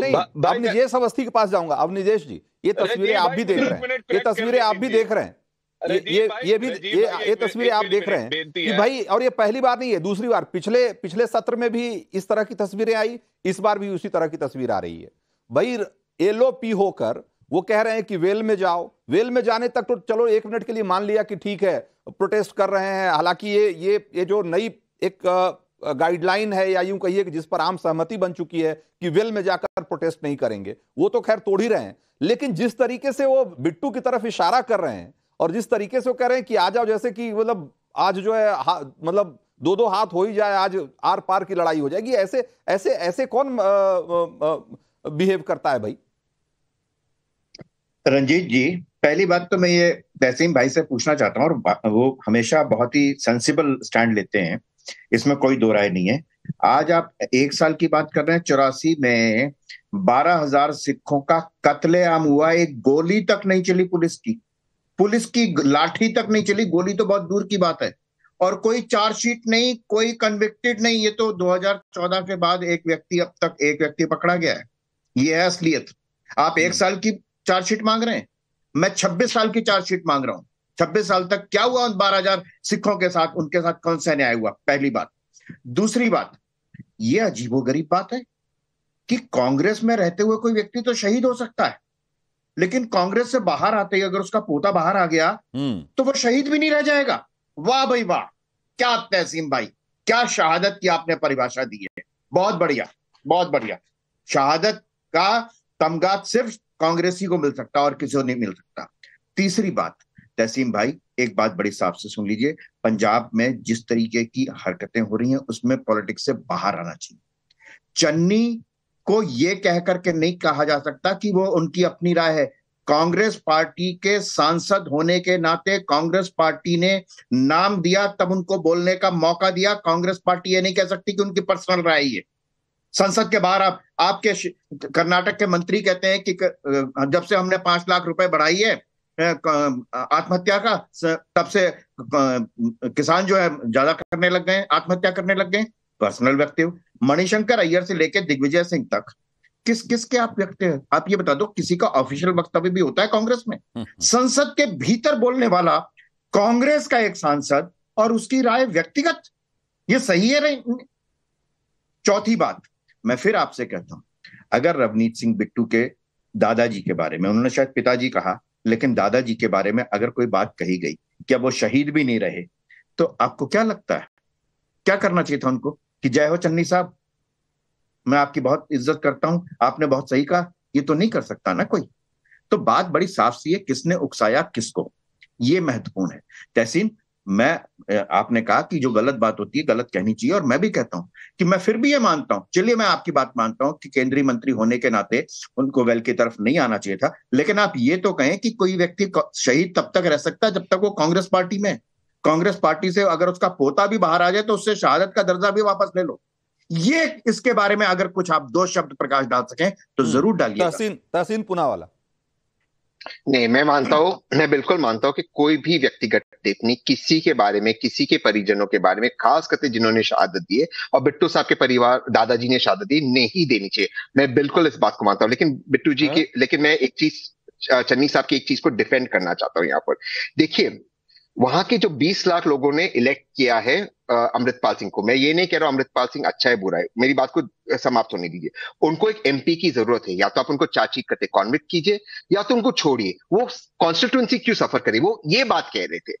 नहीं अब निजेश अवस्थी के पास जाऊंगा अब निजेश जी ये तस्वीरें आप भी देख रहे हैं ये तस्वीरें आप भी देख रहे हैं ये ये ये भी ये ये तस्वीरें आप देख रहे हैं कि भाई और ये पहली बार नहीं है दूसरी बार पिछले पिछले सत्र में भी इस तरह की तस्वीरें आई इस बार भी उसी तरह की तस्वीर आ रही है भाई एलो पी होकर वो कह रहे हैं कि वेल में जाओ वेल में जाने तक तो चलो एक मिनट के लिए मान लिया कि ठीक है प्रोटेस्ट कर रहे हैं हालांकि ये ये ये जो नई एक गाइडलाइन है या यूं कहिए कि जिस पर आम सहमति बन चुकी है कि वेल में जाकर प्रोटेस्ट नहीं करेंगे वो तो खैर तोड़ ही रहे हैं लेकिन जिस तरीके से वो बिट्टू की तरफ इशारा कर रहे हैं और जिस तरीके से वो कह रहे हैं कि आ जाओ जैसे कि मतलब आज जो है मतलब दो दो हाथ हो ही जाए आज आर पार की लड़ाई हो जाएगी ऐसे ऐसे ऐसे कौन बिहेव करता है भाई रंजीत जी पहली बात तो मैं ये तहसीम भाई से पूछना चाहता हूँ और वो हमेशा बहुत ही सेंसिबल स्टैंड लेते हैं इसमें कोई दो राय नहीं है आज आप एक साल की बात कर रहे हैं चौरासी में बारह हजार सिखों का कत्लेआम हुआ एक गोली तक नहीं चली पुलिस की पुलिस की लाठी तक नहीं चली गोली तो बहुत दूर की बात है और कोई चार्जशीट नहीं कोई कन्विक्टेड नहीं ये तो 2014 के बाद एक व्यक्ति अब तक एक व्यक्ति पकड़ा गया है ये है असलियत आप एक हम्म। साल की चार्जशीट मांग रहे हैं मैं 26 साल की चार्जशीट मांग रहा हूं छब्बीस साल तक क्या हुआ उन बारह हजार सिखों के साथ उनके साथ कौन सा न्याय हुआ पहली बात दूसरी बात यह अजीबो गरीब बात है कि कांग्रेस में रहते हुए कोई व्यक्ति तो शहीद हो सकता है लेकिन कांग्रेस से बाहर आते ही अगर उसका पोता बाहर आ गया हम्म। तो वो शहीद भी नहीं रह जाएगा वाह भाई वाह क्या तहसीम भाई क्या शहादत की आपने परिभाषा दी है बहुत बढ़िया बहुत बढ़िया शहादत का तमगात सिर्फ कांग्रेसी को मिल सकता और किसी को नहीं मिल सकता तीसरी बात तहसीम भाई एक बात बड़ी साफ से सुन लीजिए पंजाब में जिस तरीके की हरकतें हो रही हैं उसमें पॉलिटिक्स से बाहर आना चाहिए चन्नी को यह कह करके नहीं कहा जा सकता कि वो उनकी अपनी राय है कांग्रेस पार्टी के सांसद होने के नाते कांग्रेस पार्टी ने नाम दिया तब उनको बोलने का मौका दिया कांग्रेस पार्टी ये नहीं कह सकती कि उनकी पर्सनल राय है संसद के बाहर आप आपके कर्नाटक के मंत्री कहते हैं कि जब से हमने पांच लाख रुपए बढ़ाई है आत्महत्या का तब से किसान जो है ज्यादा करने लग गए आत्महत्या करने लग गए पर्सनल व्यक्ति मणिशंकर अय्यर से लेकर दिग्विजय सिंह तक किस किस के आप व्यक्ति हैं आप ये बता दो किसी का ऑफिशियल वक्तव्य भी होता है कांग्रेस में हम्म, हम्म। संसद के भीतर बोलने वाला कांग्रेस का एक सांसद और उसकी राय व्यक्तिगत ये सही है नहीं चौथी बात मैं फिर आपसे कहता हूं अगर रवनीत सिंह बिट्टू के दादाजी के बारे में उन्होंने शायद पिताजी कहा लेकिन दादाजी के बारे में अगर कोई बात कही गई क्या वो शहीद भी नहीं रहे तो आपको क्या लगता है क्या करना चाहिए था उनको कि जय हो चन्नी साहब मैं आपकी बहुत इज्जत करता हूं आपने बहुत सही कहा ये तो नहीं कर सकता ना कोई तो बात बड़ी साफ सी है किसने उकसाया किसको ये महत्वपूर्ण है तहसीन मैं आपने कहा कि जो गलत बात होती है गलत कहनी चाहिए और मैं भी कहता हूं कि मैं फिर भी ये मानता हूं चलिए मैं आपकी बात मानता हूं कि केंद्रीय मंत्री होने के नाते उनको वेल की तरफ नहीं आना चाहिए था लेकिन आप ये तो कहें कि कोई व्यक्ति शहीद तब तक रह सकता है जब तक वो कांग्रेस पार्टी में कांग्रेस पार्टी से अगर उसका पोता भी बाहर आ जाए तो उससे शहादत का दर्जा भी वापस ले लो ये इसके बारे में अगर कुछ आप दो शब्द प्रकाश डाल सकें तो हम्म। जरूर डालिए तहसीन तहसीन पुनावाला नहीं मैं मानता हूँ मैं बिल्कुल मानता हूँ कि कोई भी व्यक्तिगत टिप्पणी किसी के बारे में किसी के परिजनों के बारे में खास करके जिन्होंने शहादत दी है और बिट्टू साहब के परिवार दादाजी ने शहादत दी नहीं देनी चाहिए मैं बिल्कुल इस बात को मानता हूँ लेकिन बिट्टू जी हाँ। की लेकिन मैं एक चीज चन्नी साहब की एक चीज को डिफेंड करना चाहता हूँ यहाँ पर देखिए वहां के जो 20 लाख लोगों ने इलेक्ट किया है अमृतपाल सिंह को मैं ये नहीं कह रहा हूं अमृतपाल सिंह अच्छा है बुरा है मेरी बात को समाप्त होने दीजिए उनको एक एमपी की जरूरत है या तो आप उनको चाची कटे कॉन्विक कीजिए या तो उनको छोड़िए वो कॉन्स्टिट्युएंसी क्यों सफर करे वो ये बात कह रहे थे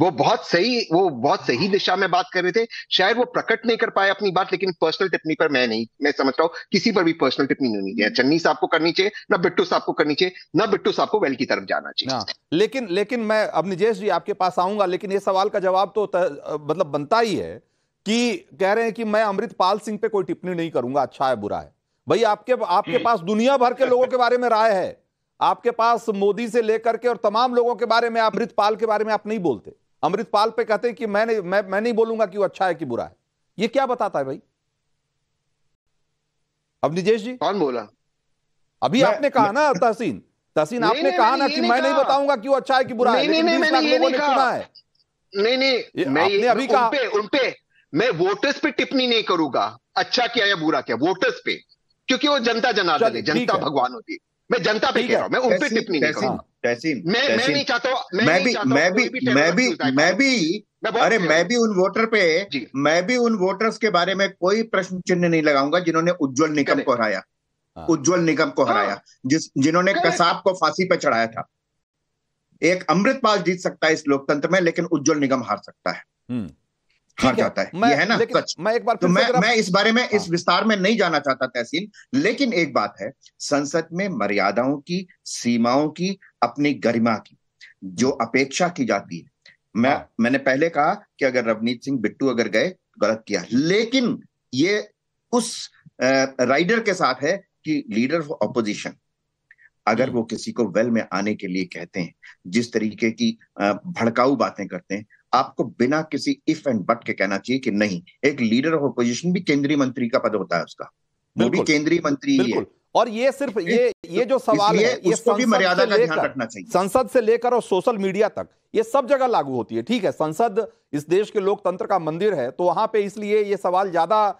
वो बहुत सही वो बहुत सही हाँ। दिशा में बात कर रहे थे शायद वो प्रकट नहीं कर पाए अपनी बात लेकिन पर्सनल टिप्पणी पर मैं नहीं मैं समझता हूँ किसी पर भी पर्सनल टिप्पणी नहीं है चन्नी साहब को करनी चाहिए ना बिट्टू साहब को करनी चाहिए ना बिट्टू साहब को वेल की तरफ जाना चाहिए हाँ, लेकिन लेकिन मैं अब निजेश जी आपके पास आऊंगा लेकिन ये सवाल का जवाब तो मतलब बनता ही है कि कह रहे हैं कि मैं अमृतपाल सिंह पे कोई टिप्पणी नहीं करूंगा अच्छा है बुरा है भाई आपके आपके हम्म। पास दुनिया भर के लोगों के बारे में राय है आपके पास मोदी से लेकर के और तमाम लोगों के बारे में अमृतपाल के बारे में आप नहीं बोलते अमृतपाल पे कहते हैं कि मैंने मैं मैं नहीं बोलूंगा कि वो अच्छा है कि बुरा है ये क्या बताता है भाई अब निजेश जी कौन बोला अभी आपने कहा ना तहसीन तहसीन आपने कहा ना कि मैं नहीं बताऊंगा कि वो अच्छा है कि बुरा है नहीं नहीं सुना नहीं नहीं मैं अभी कहा उनपे मैं वोटर्स पे टिप्पणी नहीं करूंगा अच्छा क्या या बुरा क्या वोटर्स पे क्योंकि वो जनता जनार्दन है जनता भगवान होती है मैं जनता पे कह रहा हूं मैं उन पर टिप्पणी नहीं करूँ मैं मैं नहीं चाहता हूँ मैं भी मैं भी मैं भी मैं भी अरे मैं भी उन वोटर पे मैं भी उन वोटर्स के बारे में कोई प्रश्न चिन्ह नहीं लगाऊंगा जिन्होंने उज्जवल निगम को हराया हाँ। उज्जवल निगम को हाँ। हराया जिस जिन्होंने कसाब को फांसी पर चढ़ाया था एक अमृतपाल जीत सकता है इस लोकतंत्र में लेकिन उज्जवल निगम हार सकता है हम्म। हार जाता है मैं, ये है ना सच मैं एक बार तो मैं मैं इस बारे में इस हाँ। विस्तार में नहीं जाना चाहता तहसीन लेकिन एक बात है संसद में मर्यादाओं की सीमाओं की अपनी गरिमा की जो अपेक्षा की जाती है मैं हाँ। मैंने पहले कहा कि अगर रवनीत सिंह बिट्टू अगर गए गलत किया लेकिन ये उस राइडर के साथ है कि लीडर ऑफ अपोजिशन अगर हाँ। वो किसी को वेल में आने के लिए कहते हैं जिस तरीके की भड़काऊ बातें करते हैं आपको बिना किसी इफ एंड बट के कहना चाहिए कि नहीं एक लीडर ऑफ अपोजिशन भी केंद्रीय मंत्री का पद होता है उसका वो भी केंद्रीय मंत्री ही है और ये सिर्फ ये ये जो सवाल है ये उसको भी मर्यादा का ध्यान रखना चाहिए संसद से लेकर और सोशल मीडिया तक ये सब जगह लागू होती है ठीक है संसद इस देश के लोकतंत्र का मंदिर है तो वहां पे इसलिए ये सवाल ज्यादा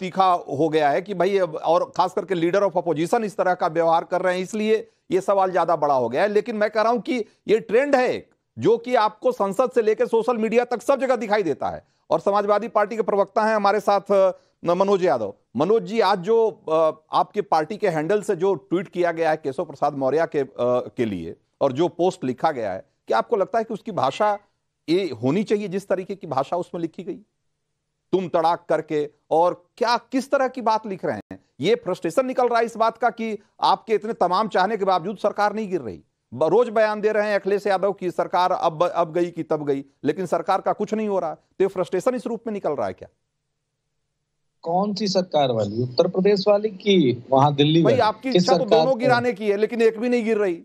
तीखा हो गया है कि भाई और खास करके लीडर ऑफ अपोजिशन इस तरह का व्यवहार कर रहे हैं इसलिए ये सवाल ज्यादा बड़ा हो गया है लेकिन मैं कह रहा हूं कि ये ट्रेंड है एक जो कि आपको संसद से लेकर सोशल मीडिया तक सब जगह दिखाई देता है और समाजवादी पार्टी के प्रवक्ता हैं हमारे साथ मनोज यादव मनोज जी आज जो आपके पार्टी के हैंडल से जो ट्वीट किया गया है केशव प्रसाद मौर्य के के लिए और जो पोस्ट लिखा गया है क्या आपको लगता है कि उसकी भाषा ये होनी चाहिए जिस तरीके की भाषा उसमें लिखी गई तुम तड़ाक करके और क्या किस तरह की बात लिख रहे हैं ये फ्रस्ट्रेशन निकल रहा है इस बात का कि आपके इतने तमाम चाहने के बावजूद सरकार नहीं गिर रही रोज बयान दे रहे हैं अखिलेश यादव की सरकार अब अब गई कि तब गई लेकिन सरकार का कुछ नहीं हो रहा तो फ्रस्ट्रेशन इस रूप में निकल रहा है क्या कौन सी सरकार वाली उत्तर प्रदेश वाली की वहां दिल्ली भाई आपकी इच्छा तो दोनों गिराने की है लेकिन एक भी नहीं गिर रही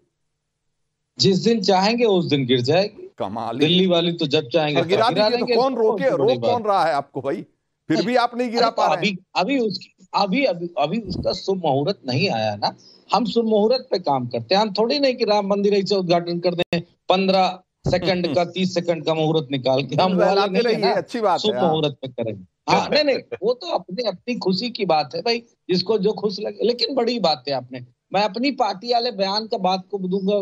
जिस दिन चाहेंगे उस दिन गिर जाएगी कमाल दिल्ली वाली तो जब चाहेंगे गिरा, तो कौन रोके रोक कौन रहा है आपको भाई फिर भी आप नहीं गिरा पा तो रहे अभी अभी उसकी अभी अभी अभी उसका शुभ मुहूर्त नहीं आया ना हम शुभ मुहूर्त पे काम करते हैं हम थोड़ी नहीं कि राम मंदिर ऐसे उद्घाटन कर दें पंद्रह सेकंड का तीस सेकंड का मुहूर्त निकाल के हम अच्छी बात शुभ हाँ। मुहूर्त पे करेंगे हाँ नहीं नहीं वो तो अपने अपनी खुशी की बात है भाई जिसको जो खुश लगे लेकिन बड़ी बात है आपने मैं अपनी पार्टी वाले बयान का बात को दूंगा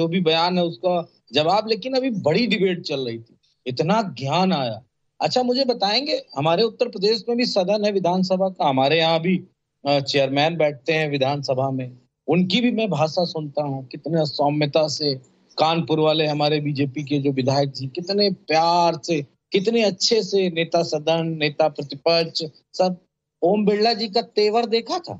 जो भी बयान है उसका जवाब लेकिन अभी बड़ी डिबेट चल रही थी इतना ज्ञान आया अच्छा मुझे बताएंगे हमारे उत्तर प्रदेश में भी सदन है विधानसभा का हमारे यहाँ भी चेयरमैन बैठते हैं विधानसभा में उनकी भी मैं भाषा सुनता हूँ कितने सौम्यता से कानपुर वाले हमारे बीजेपी के जो विधायक जी कितने प्यार से कितने अच्छे से नेता सदन नेता प्रतिपक्ष सब ओम बिरला जी का तेवर देखा था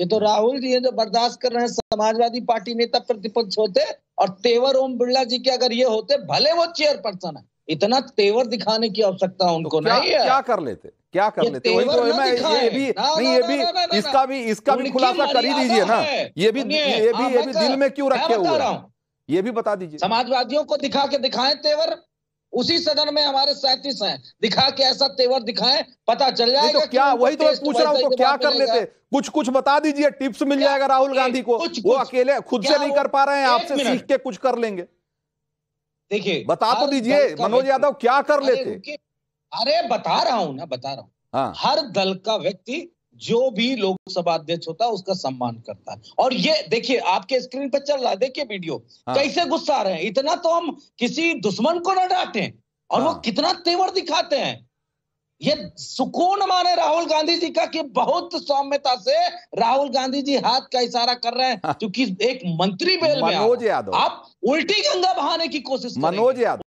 ये तो राहुल जी है जो बर्दाश्त कर रहे हैं समाजवादी पार्टी नेता प्रतिपक्ष होते और तेवर ओम बिरला जी के अगर ये होते भले वो चेयरपर्सन है इतना तेवर दिखाने की आवश्यकता तो उनको तो नहीं है क्या कर लेते क्या कर लेते वही तो मैं ये भी नहीं ये भी इसका भी इसका भी खुलासा कर ही दीजिए ना ये भी ये भी ये भी दिल में क्यों रखे हुए ये भी बता दीजिए समाजवादियों को दिखा के दिखाएं तेवर उसी सदन में हमारे सैंतीस हैं दिखा के ऐसा तेवर दिखाएं पता चल तो जाएगा तो क्या वही तो मैं पूछ रहा हूँ तो क्या कर लेते कुछ कुछ बता दीजिए टिप्स मिल जाएगा राहुल गांधी को वो अकेले खुद से नहीं कर पा रहे हैं आपसे सीख के कुछ कर लेंगे देखिए बता तो दीजिए मनोज यादव क्या कर लेते अरे बता रहा हूँ ना बता रहा हूँ हाँ। हर दल का व्यक्ति जो भी लोकसभा अध्यक्ष होता है उसका सम्मान करता है और ये देखिए आपके स्क्रीन पर चल रहा है देखिए वीडियो हाँ। कैसे गुस्सा रहे हैं इतना तो हम किसी दुश्मन को न डाटे और हाँ। वो कितना तेवर दिखाते हैं ये सुकून माने राहुल गांधी जी का कि बहुत सौम्यता से राहुल गांधी जी हाथ का इशारा कर रहे हैं हाँ। क्योंकि एक मंत्री बेल में मनोज यादव आप उल्टी गंगा बहाने की कोशिश मनोज यादव